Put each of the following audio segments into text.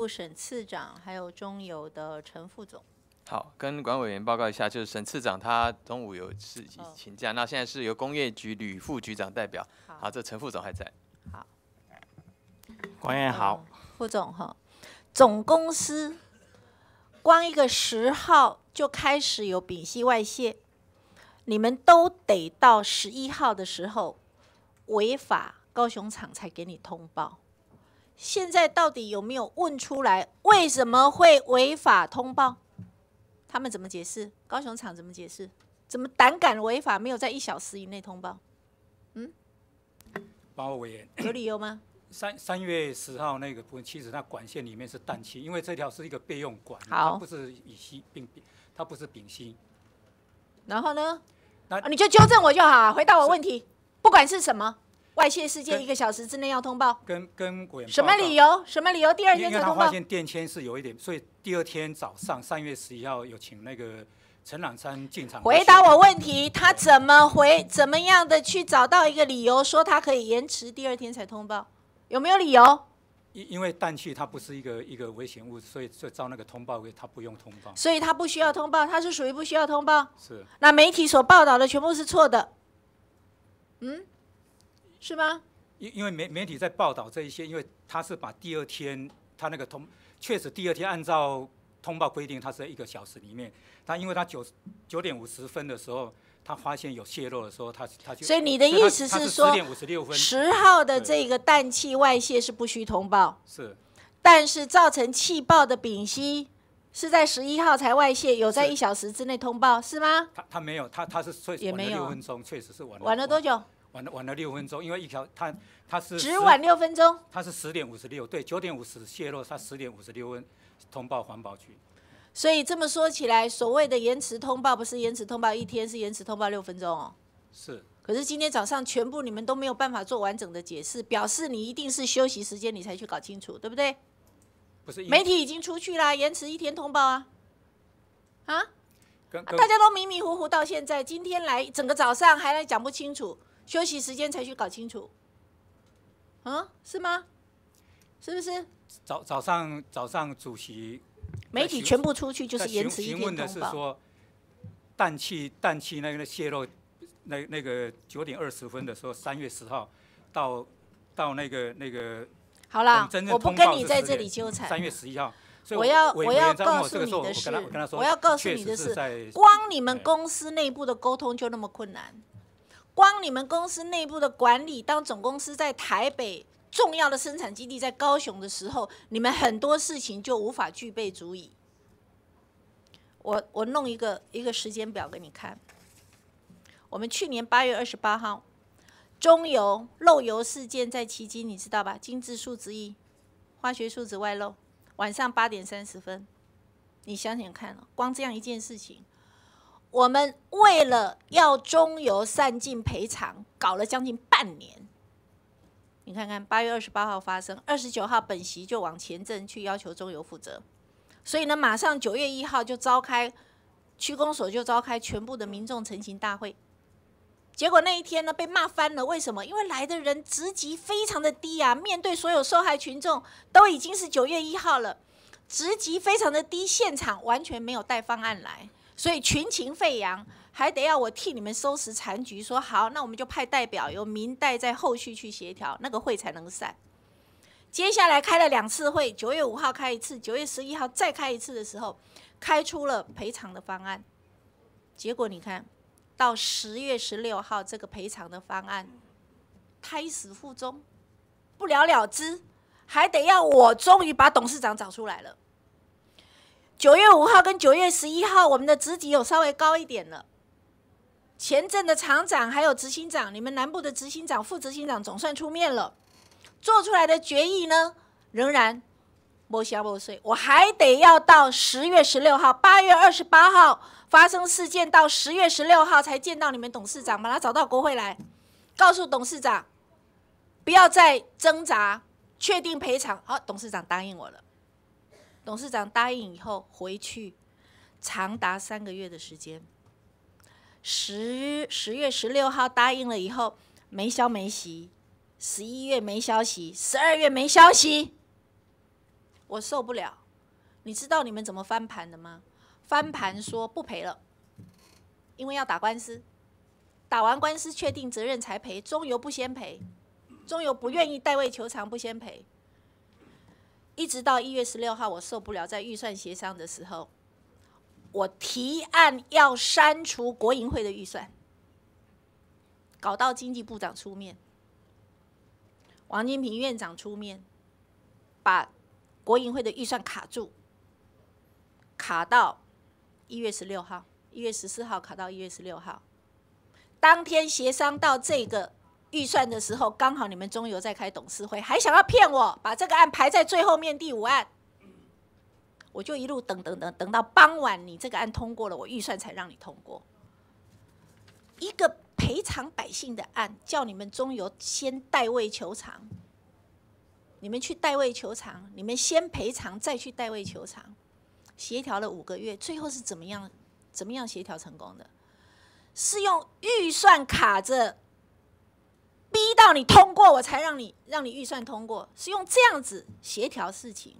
副省次长还有中油的陈副总，好，跟管委员报告一下，就是省次长他中午有事请假，那现在是由工业局吕副局长代表。好，这陈副总还在。好，管员好，副总哈，总公司光一个十号就开始有丙烯外泄，你们都得到十一号的时候违法，高雄厂才给你通报。现在到底有没有问出来？为什么会违法通报？他们怎么解释？高雄厂怎么解释？怎么胆敢违法？没有在一小时以内通报？嗯，包我委员有理由吗？三三月十号那个部分，其实那管线里面是氮气，因为这条是一个备用管，它不是乙烯，并它不是丙烯。然后呢？那你就纠正我就好，回答我问题，不管是什么。外泄事件，一个小时之内要通报。跟跟国什么理由？什么理由？第二天才通报。因为他发现电签是有一点，所以第二天早上三月十一号有请那个陈朗山进场。回答我问题，他怎么回？怎么样的去找到一个理由，说他可以延迟第二天才通报？有没有理由？因因为氮气它不是一个一个危险物，所以就招那个通报，他不用通报。所以他不需要通报，他是属于不需要通报。是。那媒体所报道的全部是错的。嗯。是吗？因因为媒媒体在报道这一些，因为他是把第二天他那个通，确实第二天按照通报规定，他是一个小时里面，他因为他九九点五十分的时候，他发现有泄漏的时候，他他就所以你的意思是说，十号的这个氮气外泄是不需通报，是，但是造成气爆的丙烯是在十一号才外泄，有在一小时之内通报是吗？他他没有，他他是睡也没有六分钟确实是晚了晚了多久？晚了晚了六分钟，因为一条它它是只晚六分钟，它是十点五十六，对，九点五十泄露，它十点五十六分通报环保局。所以这么说起来，所谓的延迟通报不是延迟通报一天，是延迟通报六分钟。哦。是。可是今天早上全部你们都没有办法做完整的解释，表示你一定是休息时间你才去搞清楚，对不对？不是，媒体已经出去啦，延迟一天通报啊啊！大家都迷迷糊糊到现在，今天来整个早上还来讲不清楚。休息时间才去搞清楚，啊，是吗？是不是？早早上早上主席，媒体全部出去就是延迟一天的是说，氮气氮气那个泄漏，那那个九点二十分的时候，三月十号到到那个那个。好啦，我不跟你在这里纠缠。三月十一号，我要我要告诉你的是，我要告诉你的是，光你们公司内部的沟通就那么困难。光你们公司内部的管理，当总公司在台北，重要的生产基地在高雄的时候，你们很多事情就无法具备足以。我我弄一个一个时间表给你看。我们去年八月二十八号，中油漏油事件在迄今，你知道吧？精致数字一化学树脂外漏，晚上八点三十分。你想想看，光这样一件事情。我们为了要中油散尽赔偿，搞了将近半年。你看看，八月二十八号发生，二十九号本席就往前阵去要求中油负责，所以呢，马上九月一号就召开区公所，就召开全部的民众成情大会。结果那一天呢，被骂翻了。为什么？因为来的人职级非常的低啊，面对所有受害群众，都已经是九月一号了，职级非常的低，现场完全没有带方案来。所以群情沸扬，还得要我替你们收拾残局。说好，那我们就派代表由民代在后续去协调，那个会才能散。接下来开了两次会，九月五号开一次，九月十一号再开一次的时候，开出了赔偿的方案。结果你看到十月十六号这个赔偿的方案胎死腹中，不了了之，还得要我终于把董事长找出来了。九月五号跟九月十一号，我们的职级有稍微高一点了。前阵的厂长还有执行长，你们南部的执行长、副执行长总算出面了。做出来的决议呢，仍然磨消磨碎。我还得要到十月十六号，八月二十八号发生事件，到十月十六号才见到你们董事长，把他找到国会来，告诉董事长，不要再挣扎，确定赔偿。好，董事长答应我了。董事长答应以后回去，长达三个月的时间。十十月十六号答应了以后，没消没息。十一月没消息，十二月没消息，我受不了。你知道你们怎么翻盘的吗？翻盘说不赔了，因为要打官司。打完官司确定责任才赔，中游不先赔，中游不愿意代位求偿不先赔。一直到一月十六号，我受不了，在预算协商的时候，我提案要删除国营会的预算，搞到经济部长出面，王金平院长出面，把国营会的预算卡住，卡到一月十六号，一月十四号卡到一月十六号，当天协商到这个。预算的时候，刚好你们中油在开董事会，还想要骗我，把这个案排在最后面第五案，我就一路等等等等到傍晚，你这个案通过了，我预算才让你通过。一个赔偿百姓的案，叫你们中油先代位求偿，你们去代位求偿，你们先赔偿再去代位求偿，协调了五个月，最后是怎么样？怎么样协调成功的？是用预算卡着。要你通过，我才让你让你预算通过，是用这样子协调事情。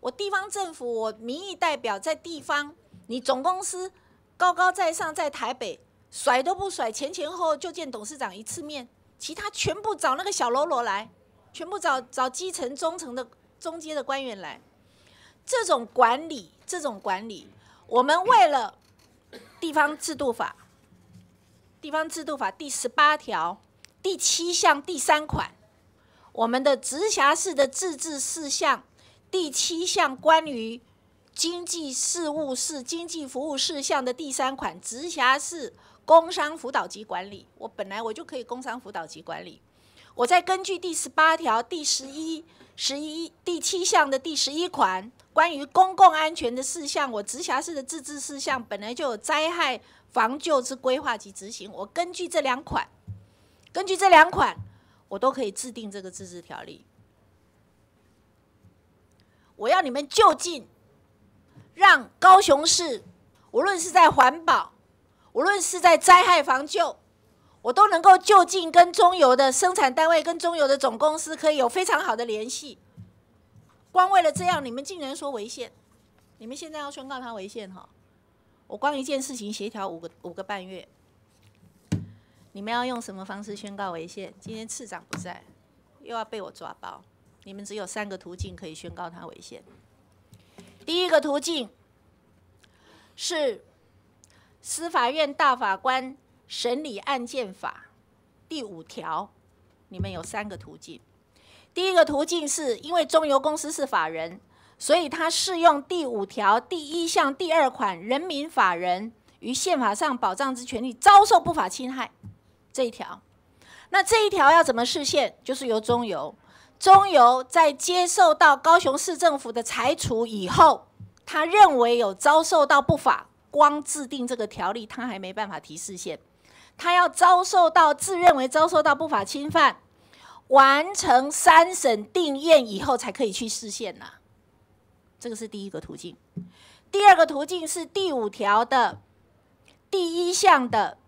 我地方政府，我民意代表在地方，你总公司高高在上，在台北甩都不甩，前前后后就见董事长一次面，其他全部找那个小喽啰来，全部找找基层、中层的中间的官员来。这种管理，这种管理，我们为了地方制度法，地方制度法第十八条。第七项第三款，我们的直辖市的自治事项，第七项关于经济事务是经济服务事项的第三款，直辖市工商辅导及管理。我本来我就可以工商辅导及管理。我再根据第十八条第十一、十一第七项的第十一款，关于公共安全的事项，我直辖市的自治事项本来就有灾害防救之规划及执行。我根据这两款。根据这两款，我都可以制定这个自治条例。我要你们就近，让高雄市无论是在环保，无论是在灾害防救，我都能够就近跟中油的生产单位跟中油的总公司可以有非常好的联系。光为了这样，你们竟然说违宪？你们现在要宣告它违宪哈？我光一件事情协调五个五个半月。你们要用什么方式宣告违宪？今天次长不在，又要被我抓包。你们只有三个途径可以宣告他违宪。第一个途径是《司法院大法官审理案件法》第五条，你们有三个途径。第一个途径是因为中油公司是法人，所以他适用第五条第一项第二款，人民法人于宪法上保障之权利遭受不法侵害。这一条，那这一条要怎么实现？就是由中油，中油在接受到高雄市政府的裁处以后，他认为有遭受到不法，光制定这个条例，他还没办法提示现，他要遭受到自认为遭受到不法侵犯，完成三审定验以后，才可以去示现呐。这个是第一个途径。第二个途径是第五条的第一项的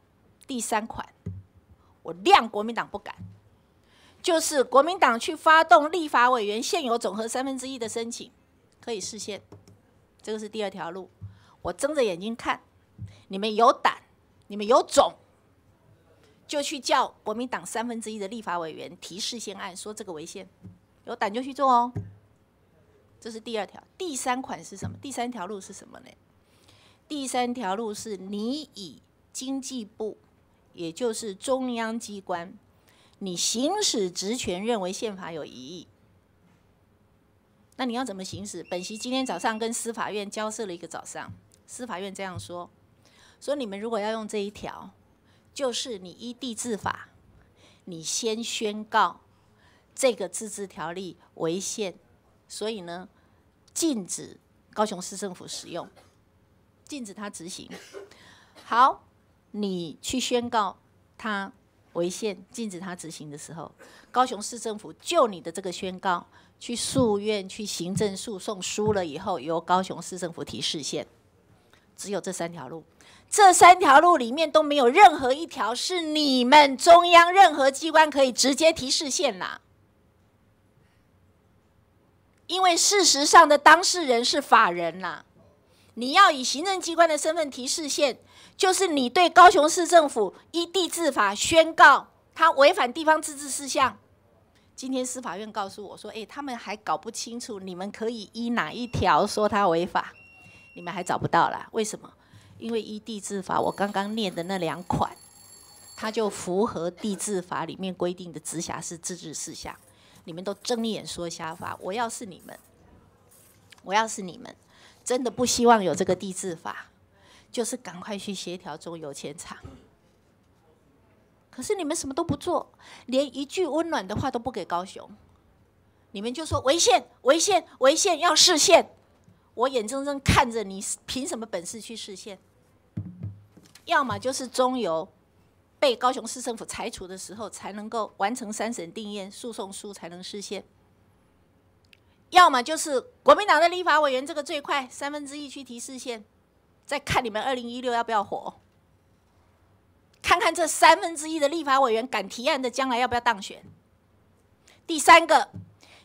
第三款。我量国民党不敢，就是国民党去发动立法委员现有总和三分之一的申请，可以事先，这个是第二条路。我睁着眼睛看，你们有胆，你们有种，就去叫国民党三分之一的立法委员提事先案，说这个违宪，有胆就去做哦。这是第二条，第三款是什么？第三条路是什么呢？第三条路是你以经济部。也就是中央机关，你行使职权认为宪法有疑义，那你要怎么行使？本席今天早上跟司法院交涉了一个早上，司法院这样说：说你们如果要用这一条，就是你依地治法，你先宣告这个自治条例违宪，所以呢，禁止高雄市政府使用，禁止他执行。好。你去宣告他违宪，禁止他执行的时候，高雄市政府就你的这个宣告去诉愿、去行政诉讼输了以后，由高雄市政府提释宪，只有这三条路。这三条路里面都没有任何一条是你们中央任何机关可以直接提示宪啦，因为事实上的当事人是法人啦。你要以行政机关的身份提示现就是你对高雄市政府依地治法宣告他违反地方自治事项。今天司法院告诉我说，哎，他们还搞不清楚你们可以依哪一条说他违法，你们还找不到了。为什么？因为依地治法，我刚刚念的那两款，它就符合地治法里面规定的直辖市自治事项。你们都睁眼说瞎话。我要是你们，我要是你们。真的不希望有这个地质法，就是赶快去协调中油钱场。可是你们什么都不做，连一句温暖的话都不给高雄，你们就说违宪、违宪、违宪，要试线，我眼睁睁看着你凭什么本事去试线？要么就是中油被高雄市政府裁除的时候，才能够完成三审定谳，诉讼书才能试线。要么就是国民党的立法委员，这个最快三分之一去提视线，再看你们二零一六要不要火，看看这三分之一的立法委员敢提案的，将来要不要当选？第三个，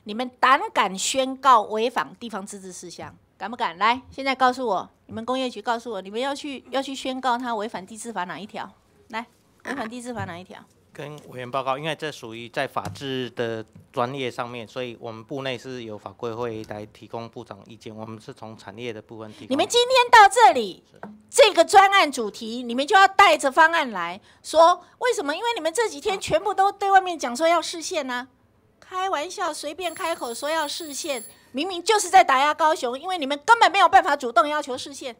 你们胆敢宣告违反地方自治事项，敢不敢？来，现在告诉我，你们工业局告诉我，你们要去要去宣告他违反地治法哪一条？来，违反地治法哪一条？跟委员报告，因为这属于在法制的专业上面，所以我们部内是有法规会来提供部长意见。我们是从产业的部分提你们今天到这里，这个专案主题，你们就要带着方案来说，为什么？因为你们这几天全部都对外面讲说要视线呢？开玩笑，随便开口说要视线，明明就是在打压高雄，因为你们根本没有办法主动要求视线，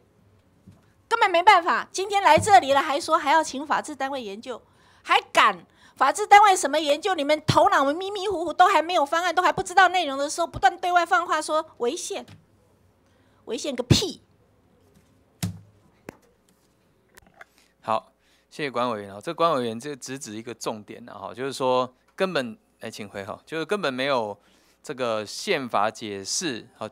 根本没办法。今天来这里了，还说还要请法制单位研究。还敢法制单位什么研究？你们头脑迷迷糊糊，都还没有方案，都还不知道内容的时候，不断对外放话说违宪，危险个屁！好，谢谢关委员哦。这关委员就直指一个重点，然哈，就是说根本，哎，请回哈，就是根本没有这个宪法解释好。